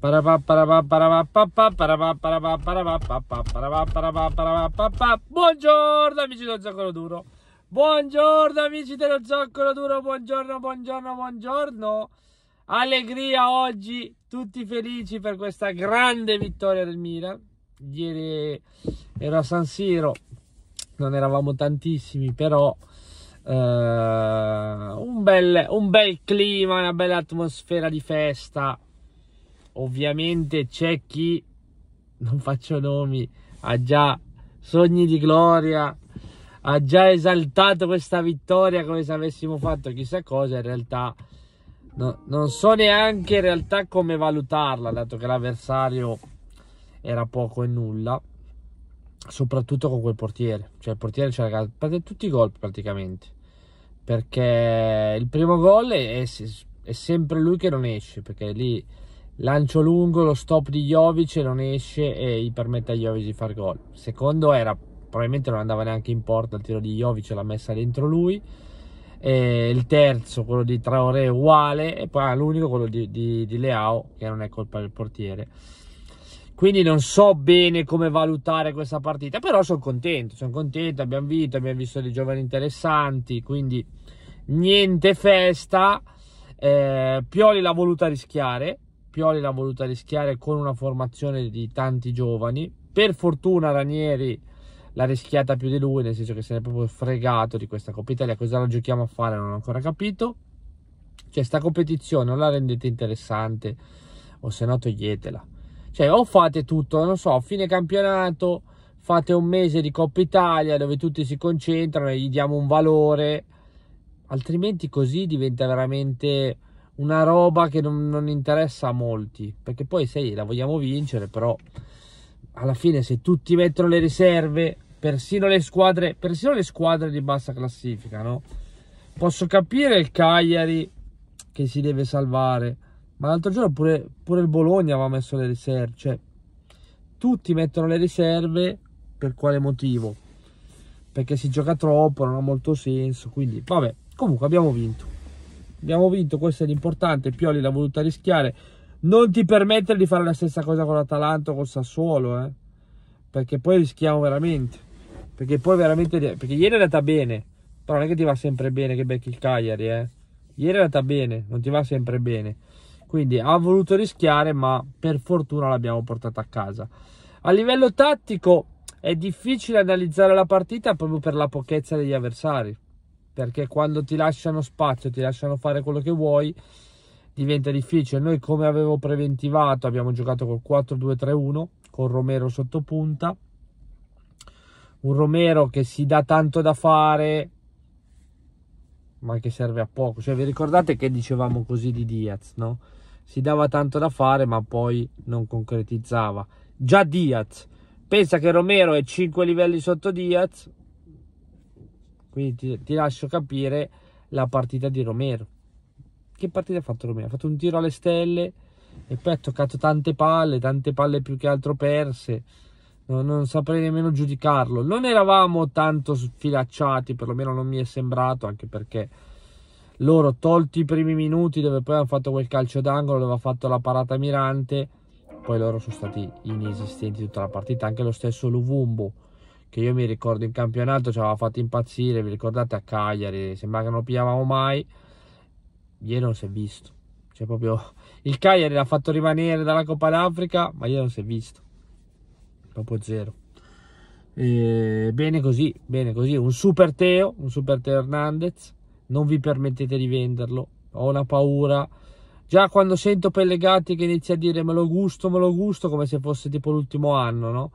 Buongiorno amici dello zoccolo duro. Buongiorno amici dello zoccolo duro. Buongiorno, buongiorno, buongiorno. Allegria oggi, tutti felici per questa grande vittoria del Milan. Ieri ero a San Siro, non eravamo tantissimi, però eh, un, bel, un bel clima, una bella atmosfera di festa Ovviamente c'è chi, non faccio nomi, ha già sogni di gloria, ha già esaltato questa vittoria come se avessimo fatto chissà cosa, in realtà no, non so neanche in realtà come valutarla, dato che l'avversario era poco e nulla, soprattutto con quel portiere, cioè il portiere ci ha preso tutti i gol praticamente, perché il primo gol è, è sempre lui che non esce, perché lì lancio lungo, lo stop di Jovic non esce e gli permette a Jovic di far gol. Secondo era, probabilmente non andava neanche in porta il tiro di Jovic, l'ha messa dentro lui. E il terzo, quello di Traoré, uguale. E poi ah, l'unico, quello di, di, di Leao, che non è colpa del portiere. Quindi non so bene come valutare questa partita, però sono contento, sono contento, abbiamo vinto, abbiamo visto dei giovani interessanti, quindi niente festa. Eh, Pioli l'ha voluta rischiare, Pioli l'ha voluta rischiare con una formazione di tanti giovani. Per fortuna Ranieri l'ha rischiata più di lui, nel senso che se ne è proprio fregato di questa Coppa Italia. Cosa la giochiamo a fare? Non ho ancora capito. Cioè, sta competizione non la rendete interessante, o se no toglietela. Cioè, o fate tutto, non so, fine campionato, fate un mese di Coppa Italia dove tutti si concentrano e gli diamo un valore, altrimenti così diventa veramente una roba che non, non interessa a molti, perché poi sai, la vogliamo vincere, però alla fine se tutti mettono le riserve, persino le squadre, persino le squadre di bassa classifica, no? Posso capire il Cagliari che si deve salvare, ma l'altro giorno pure, pure il Bologna aveva messo le riserve, cioè tutti mettono le riserve per quale motivo? Perché si gioca troppo, non ha molto senso, quindi vabbè, comunque abbiamo vinto abbiamo vinto, questo è l'importante, Pioli l'ha voluta rischiare, non ti permettere di fare la stessa cosa con l'Atalanta o con Sassuolo, eh? perché poi rischiamo veramente, perché poi veramente, perché ieri è andata bene, però non è che ti va sempre bene che becchi il Cagliari, eh? ieri è andata bene, non ti va sempre bene, quindi ha voluto rischiare ma per fortuna l'abbiamo portata a casa. A livello tattico è difficile analizzare la partita proprio per la pochezza degli avversari perché quando ti lasciano spazio, ti lasciano fare quello che vuoi, diventa difficile. Noi come avevo preventivato abbiamo giocato col 4-2-3-1 con Romero sotto punta. Un Romero che si dà tanto da fare, ma che serve a poco. Cioè, vi ricordate che dicevamo così di Diaz, no? Si dava tanto da fare, ma poi non concretizzava. Già Diaz pensa che Romero è 5 livelli sotto Diaz, quindi ti, ti lascio capire la partita di Romero. Che partita ha fatto Romero? Ha fatto un tiro alle stelle e poi ha toccato tante palle, tante palle più che altro perse. Non, non saprei nemmeno giudicarlo. Non eravamo tanto sfilacciati, perlomeno non mi è sembrato, anche perché loro tolti i primi minuti dove poi hanno fatto quel calcio d'angolo dove ha fatto la parata mirante poi loro sono stati inesistenti tutta la partita anche lo stesso Luvumbo che io mi ricordo in campionato ci aveva fatto impazzire, vi ricordate a Cagliari, sembra che non lo pigliavamo mai, ieri non si è visto, cioè proprio il Cagliari l'ha fatto rimanere dalla Coppa d'Africa, ma ieri non si è visto, proprio zero. E bene così, bene così, un super Teo, un super Teo Hernandez, non vi permettete di venderlo, ho una paura. Già quando sento Pellegatti che inizia a dire me lo gusto, me lo gusto, come se fosse tipo l'ultimo anno, no?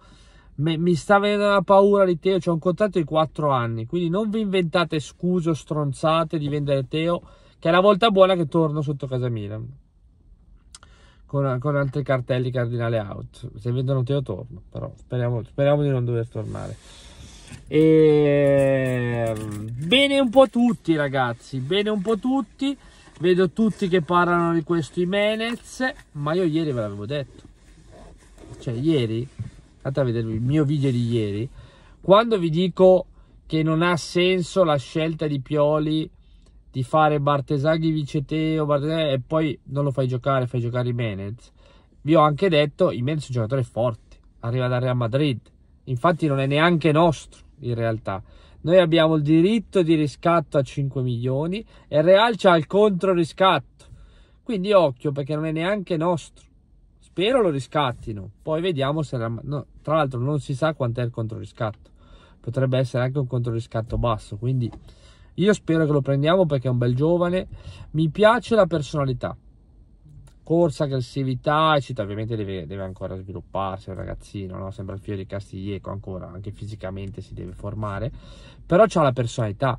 me, mi sta venendo una paura di Teo, c'è un contratto di 4 anni, quindi non vi inventate scuse o stronzate di vendere Teo, che è la volta buona che torno sotto casa Milan, con, con altri cartelli cardinale out, se vendono Teo torno, però speriamo, speriamo di non dover tornare. E... Ehm, bene un po' tutti ragazzi, bene un po' tutti. Vedo tutti che parlano di questo Imenez, ma io ieri ve l'avevo detto. Cioè, ieri andate a vedere il mio video di ieri, quando vi dico che non ha senso la scelta di Pioli di fare Bartesaghi Viceteo Bartesaghi, e poi non lo fai giocare, fai giocare i Menez, vi ho anche detto i Menez sono giocatori forti, arriva dal Real Madrid, infatti non è neanche nostro in realtà. Noi abbiamo il diritto di riscatto a 5 milioni e il Real c'ha il controriscatto Quindi occhio perché non è neanche nostro. Spero lo riscattino. Poi vediamo se... La... No, tra l'altro non si sa quant'è il controriscatto. Potrebbe essere anche un controriscatto basso, quindi io spero che lo prendiamo perché è un bel giovane. Mi piace la personalità. Corsa, aggressività, eccetera. Ovviamente deve, deve, ancora svilupparsi, un ragazzino, no? sembra il figlio di Castiglieco ancora, anche fisicamente si deve formare. Però ha la personalità,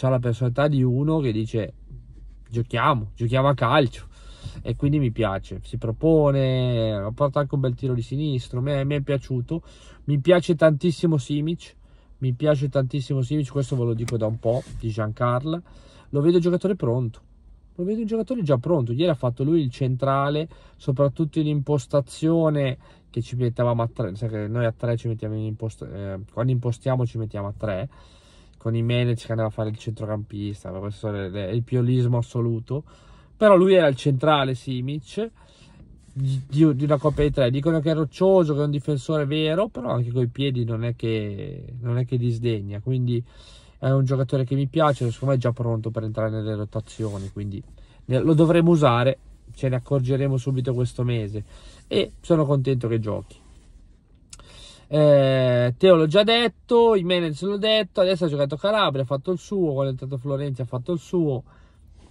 ha la personalità di uno che dice giochiamo, giochiamo a calcio e quindi mi piace, si propone, eh, porta anche un bel tiro di sinistro, mi è, mi è piaciuto, mi piace tantissimo Simic, mi piace tantissimo Simic, questo ve lo dico da un po', di Giancarlo, lo vedo giocatore pronto, lo vedo un giocatore già pronto, ieri ha fatto lui il centrale, soprattutto in impostazione che ci mettevamo a tre, sai noi a tre ci mettiamo in impostazione, eh, quando impostiamo ci mettiamo a tre, con i manager che andava a fare il centrocampista, questo è il piolismo assoluto, però lui era il centrale Simic di, di una coppia di tre dicono che è roccioso che è un difensore vero però anche coi piedi non è che, non è che disdegna quindi è un giocatore che mi piace secondo me è già pronto per entrare nelle rotazioni quindi lo dovremo usare ce ne accorgeremo subito questo mese e sono contento che giochi eh, Teo l'ho già detto, Jimenez l'ho detto, adesso ha giocato Calabria, ha fatto il suo, quando è entrato Florenzi ha fatto il suo,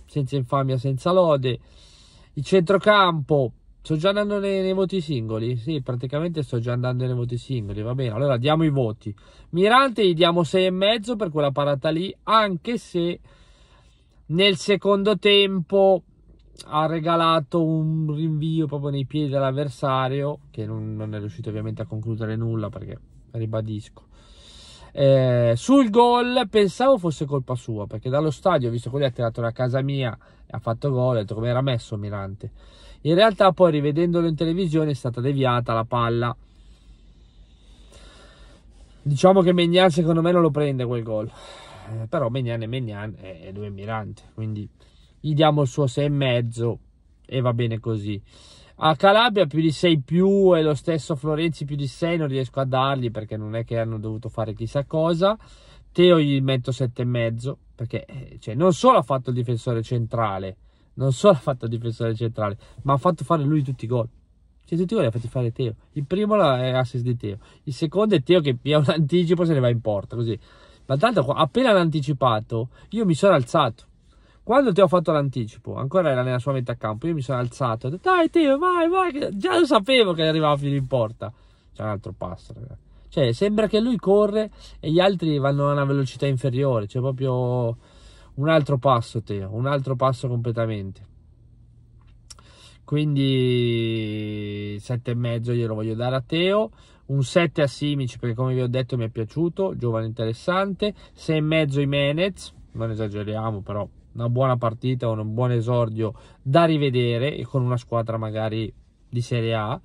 senza infamia, senza lode. Il centrocampo, sto già andando nei, nei, voti singoli? Sì, praticamente sto già andando nei voti singoli, va bene. Allora diamo i voti. Mirante gli diamo 6,5 per quella parata lì, anche se nel secondo tempo ha regalato un rinvio proprio nei piedi dell'avversario, che non, non è riuscito ovviamente a concludere nulla perché ribadisco eh, sul gol pensavo fosse colpa sua, perché dallo stadio, visto che lui ha tirato la casa mia e ha fatto gol, ho detto come era messo Mirante. In realtà poi rivedendolo in televisione è stata deviata la palla. Diciamo che Mignan secondo me non lo prende quel gol. Eh, però Mignan è Megnan e lui è Mirante, quindi gli diamo il suo 6 e mezzo e va bene così. A Calabria più di 6 più e lo stesso Florenzi più di 6 non riesco a dargli perché non è che hanno dovuto fare chissà cosa. Teo gli metto 7,5 perché eh, cioè, non solo ha fatto il difensore centrale, non solo ha fatto il difensore centrale, ma ha fatto fare lui tutti i gol. Cioè, tutti i gol li ha fatti fare Teo. Il primo è eh, assist di Teo, il secondo è Teo che ha un anticipo se ne va in porta così. Ma tanto appena l'ha anticipato, io mi sono alzato quando ti ho fatto l'anticipo, ancora era nella sua metà campo, io mi sono alzato e ho detto, dai Teo, vai, vai, già lo sapevo che arrivava fino in porta. C'è un altro passo, ragazzi. Cioè, sembra che lui corre e gli altri vanno a una velocità inferiore, c'è cioè proprio un altro passo, Teo, un altro passo completamente quindi e mezzo glielo voglio dare a Teo un 7 a Simici, perché come vi ho detto mi è piaciuto giovane interessante e mezzo i Menez non esageriamo però una buona partita, un buon esordio da rivedere e con una squadra magari di Serie A,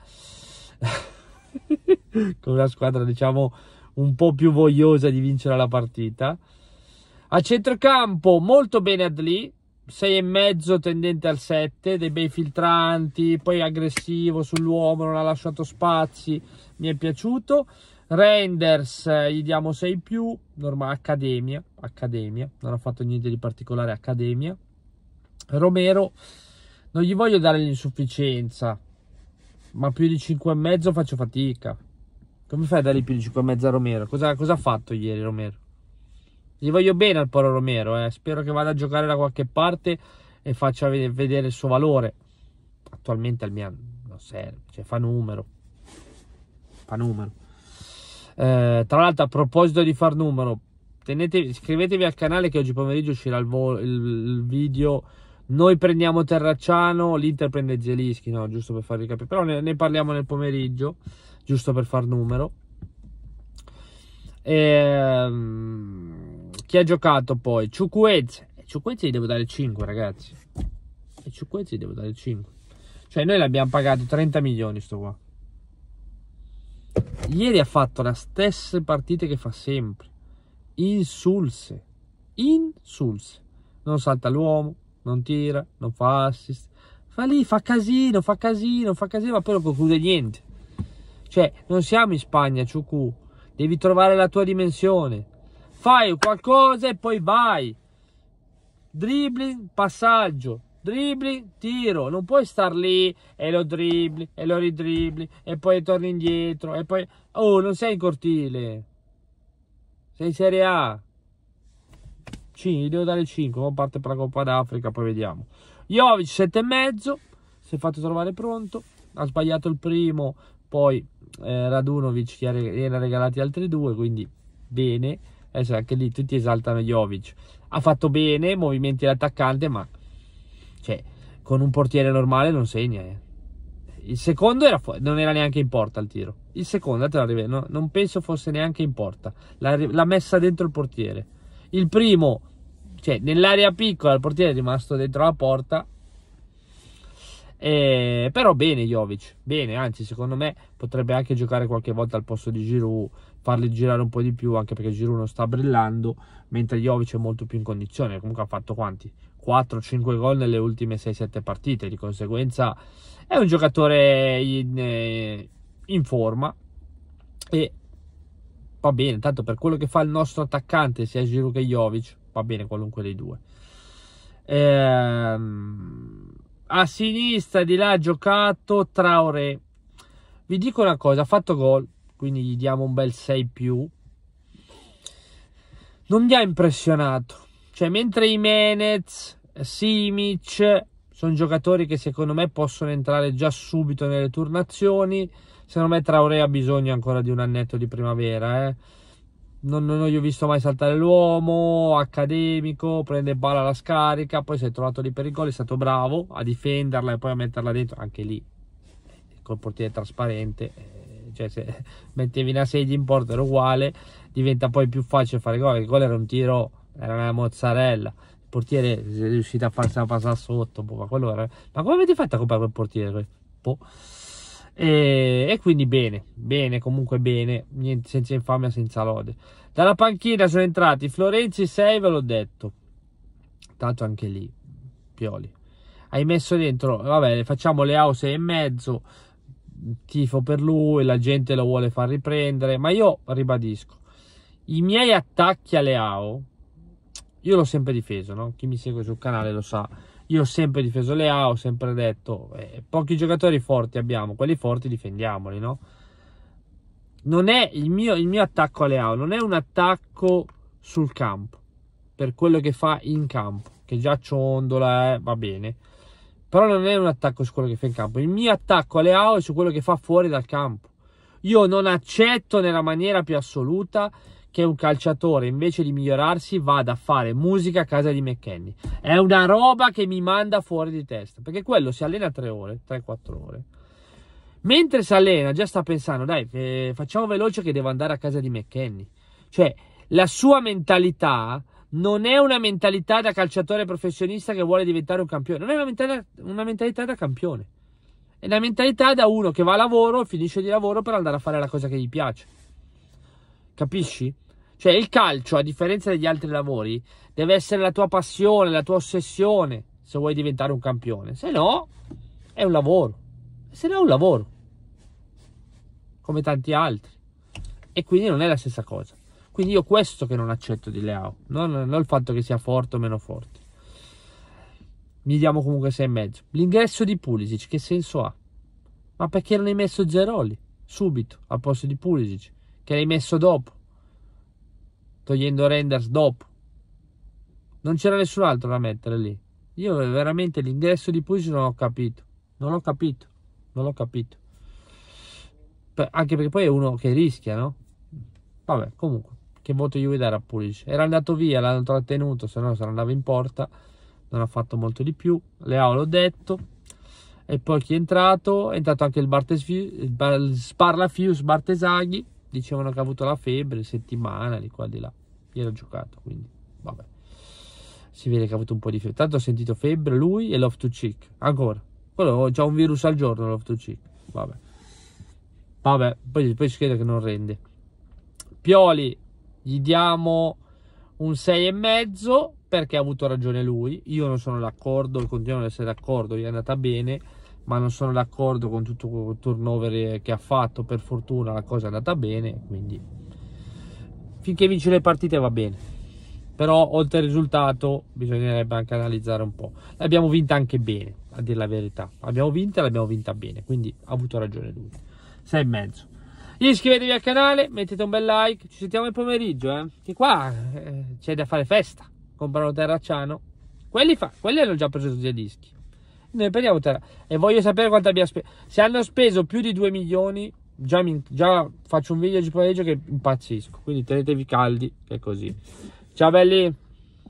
con una squadra diciamo un po' più vogliosa di vincere la partita. A centrocampo molto bene Adli, e mezzo tendente al 7, dei bei filtranti, poi aggressivo sull'uomo, non ha lasciato spazi, mi è piaciuto. Renders eh, gli diamo 6 più, normale accademia, accademia, non ha fatto niente di particolare accademia. Romero non gli voglio dare l'insufficienza, ma più di e mezzo faccio fatica. Come fai a dare più di e mezzo a Romero? Cosa, cosa ha fatto ieri Romero? Gli voglio bene al Poro Romero, eh. spero che vada a giocare da qualche parte e faccia vedere il suo valore. Attualmente al Milan non serve, cioè fa numero. Fa numero. Eh, tra l'altro, a proposito di far numero, tenete, iscrivetevi al canale che oggi pomeriggio uscirà il, vol- il video. Noi prendiamo Terracciano, l'Inter prende Zelischi, no, giusto per farvi capire. Però ne, ne parliamo nel pomeriggio, giusto per far numero. Ehm chi ha giocato poi? Ciucuez. E Ciucuez gli devo dare 5, ragazzi. E Ciucuez gli devo dare 5. Cioè, noi l'abbiamo pagato 30 milioni, sto qua. Ieri ha fatto la stessa partita che fa sempre. Insulse. Insulse. Non salta l'uomo, non tira, non fa assist. Fa lì, fa casino, fa casino, fa casino, ma poi non conclude niente. Cioè, non siamo in Spagna, Ciucu. Devi trovare la tua dimensione fai qualcosa e poi vai. Dribbling, passaggio, dribbling, tiro. Non puoi star lì e lo dribbli e lo ridribbli e poi torni indietro e poi... Oh, non sei in cortile. Sei in Serie A. 5, devo dare 5, poi parte per la Coppa d'Africa, poi vediamo. Jovic 7,5, si è fatto trovare pronto, ha sbagliato il primo, poi eh, Radunovic gli gliene ha regalati altri due, quindi bene. Adesso eh, cioè, anche lì tutti esaltano Jovic. Ha fatto bene, movimenti all'attaccante, ma cioè, con un portiere normale non segna. Eh. Il secondo era non era neanche in porta il tiro. Il secondo, no, non penso fosse neanche in porta. L'ha messa dentro il portiere. Il primo, cioè, nell'area piccola il portiere è rimasto dentro la porta eh, però bene Jovic, bene, anzi secondo me potrebbe anche giocare qualche volta al posto di Giroud, farli girare un po' di più, anche perché Giroud non sta brillando, mentre Jovic è molto più in condizione, comunque ha fatto quanti? 4-5 gol nelle ultime 6-7 partite, di conseguenza è un giocatore in, eh, in forma e va bene, tanto per quello che fa il nostro attaccante, sia Giroud che Jovic, va bene qualunque dei due. Ehm a sinistra di là ha giocato Traoré. Vi dico una cosa, ha fatto gol, quindi gli diamo un bel 6 più. Non mi ha impressionato. Cioè, mentre Menez, Simic sono giocatori che secondo me possono entrare già subito nelle turnazioni, secondo me Traoré ha bisogno ancora di un annetto di primavera, eh non, non, gli ho visto mai saltare l'uomo, accademico, prende palla alla scarica, poi si è trovato lì per il gol, è stato bravo a difenderla e poi a metterla dentro, anche lì col portiere trasparente, eh, cioè se mettevi una 6 in porta era uguale, diventa poi più facile fare gol, il gol era un tiro, era una mozzarella, il portiere è riuscito a farsela passare sotto, boh, ma, era... ma, come avete fatto a comprare quel portiere? Boh. E, e, quindi bene, bene, comunque bene, niente, senza infamia, senza lode. Dalla panchina sono entrati Florenzi 6, ve l'ho detto. Tanto anche lì, Pioli. Hai messo dentro, vabbè, facciamo le house e mezzo, tifo per lui, la gente lo vuole far riprendere, ma io ribadisco, i miei attacchi a AO, io l'ho sempre difeso, no? Chi mi segue sul canale lo sa io ho sempre difeso le A, ho sempre detto, eh, pochi giocatori forti abbiamo, quelli forti difendiamoli, no? Non è il mio, il mio attacco alle A, non è un attacco sul campo, per quello che fa in campo, che già ciondola, eh, va bene. Però non è un attacco su quello che fa in campo, il mio attacco alle A è su quello che fa fuori dal campo. Io non accetto nella maniera più assoluta che un calciatore invece di migliorarsi vada a fare musica a casa di McKenny. È una roba che mi manda fuori di testa, perché quello si allena 3 ore, 3-4 ore. Mentre si allena già sta pensando, dai, eh, facciamo veloce che devo andare a casa di McKenny. Cioè, la sua mentalità non è una mentalità da calciatore professionista che vuole diventare un campione, non è una mentalità, una mentalità da campione. È una mentalità da uno che va a lavoro, finisce di lavoro per andare a fare la cosa che gli piace. Capisci? Cioè il calcio, a differenza degli altri lavori, deve essere la tua passione, la tua ossessione, se vuoi diventare un campione. Se no, è un lavoro. Se no è un lavoro. Come tanti altri. E quindi non è la stessa cosa. Quindi io questo che non accetto di Leao, non, non il fatto che sia forte o meno forte. Gli diamo comunque 6 6,5. L'ingresso di Pulisic, che senso ha? Ma perché non hai messo Zeroli subito al posto di Pulisic? che l'hai messo dopo, togliendo renders dopo. Non c'era nessun altro da mettere lì. Io veramente l'ingresso di Pucci non ho capito. Non l'ho capito. Non l'ho capito. Anche perché poi è uno che rischia, no? Vabbè, comunque, che voto gli vuoi dare a Pulic? Era andato via, l'hanno trattenuto, se no se andava in porta. Non ha fatto molto di più. Leao l'ho detto. E poi chi è entrato? È entrato anche il, Bartes, il Sparlafius Bartesaghi dicevano che ha avuto la febbre settimana di qua di là ieri ho giocato quindi vabbè si vede che ha avuto un po' di febbre tanto ha sentito febbre lui e l'off to cheek ancora quello c'ha un virus al giorno l'off to cheek vabbè vabbè poi, poi si crede che non rende Pioli gli diamo un 6,5 perché ha avuto ragione lui io non sono d'accordo continuo ad essere d'accordo gli è andata bene ma non sono d'accordo con tutto il turnover che ha fatto. Per fortuna la cosa è andata bene, quindi finché vince le partite va bene. Però oltre al risultato bisognerebbe anche analizzare un po'. L'abbiamo vinta anche bene, a dire la verità. L'abbiamo vinta e l'abbiamo vinta bene, quindi ha avuto ragione lui. Sei e mezzo. Iscrivetevi al canale, mettete un bel like, ci sentiamo il pomeriggio, eh? che qua eh, c'è da fare festa. Comprano Terracciano. Quelli, fa, quelli hanno già preso due dischi nel periodo terra. E voglio sapere quanto abbia speso. Se hanno speso più di 2 milioni, già, mi, già faccio un video di pareggio che impazzisco. Quindi tenetevi caldi, che è così. Ciao belli!